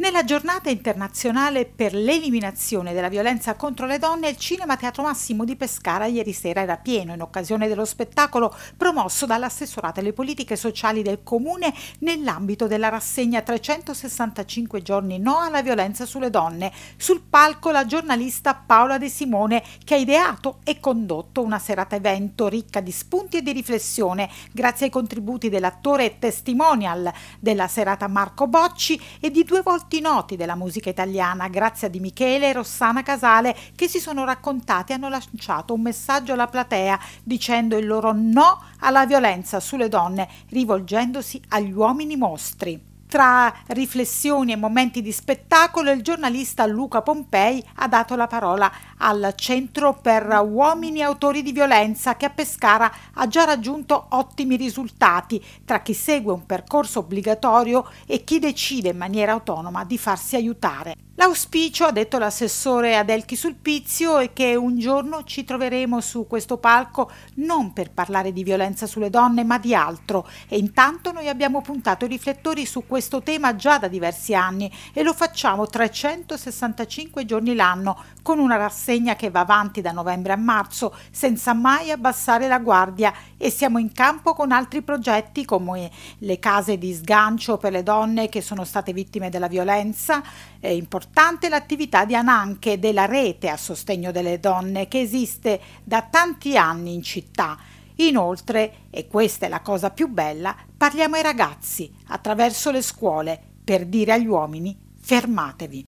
Nella giornata internazionale per l'eliminazione della violenza contro le donne, il Cinema Teatro Massimo di Pescara ieri sera era pieno in occasione dello spettacolo promosso dall'assessorato alle politiche sociali del comune nell'ambito della rassegna 365 giorni no alla violenza sulle donne. Sul palco la giornalista Paola De Simone che ha ideato e condotto una serata evento ricca di spunti e di riflessione grazie ai contributi dell'attore e testimonial della serata Marco Bocci e di due volte volti noti della musica italiana, Grazia Di Michele e Rossana Casale, che si sono raccontati e hanno lanciato un messaggio alla platea dicendo il loro no alla violenza sulle donne, rivolgendosi agli uomini mostri. Tra riflessioni e momenti di spettacolo, il giornalista Luca Pompei ha dato la parola al Centro per Uomini Autori di Violenza che a Pescara ha già raggiunto ottimi risultati tra chi segue un percorso obbligatorio e chi decide in maniera autonoma di farsi aiutare. L'auspicio, ha detto l'assessore Adelchi Sulpizio, è che un giorno ci troveremo su questo palco non per parlare di violenza sulle donne, ma di altro. E intanto noi abbiamo puntato i riflettori su questo tema già da diversi anni e lo facciamo 365 giorni l'anno, con una rassegna che va avanti da novembre a marzo, senza mai abbassare la guardia. E siamo in campo con altri progetti come le case di sgancio per le donne che sono state vittime della violenza, è importante importante l'attività di Ananche della rete a sostegno delle donne che esiste da tanti anni in città. Inoltre, e questa è la cosa più bella, parliamo ai ragazzi attraverso le scuole per dire agli uomini fermatevi.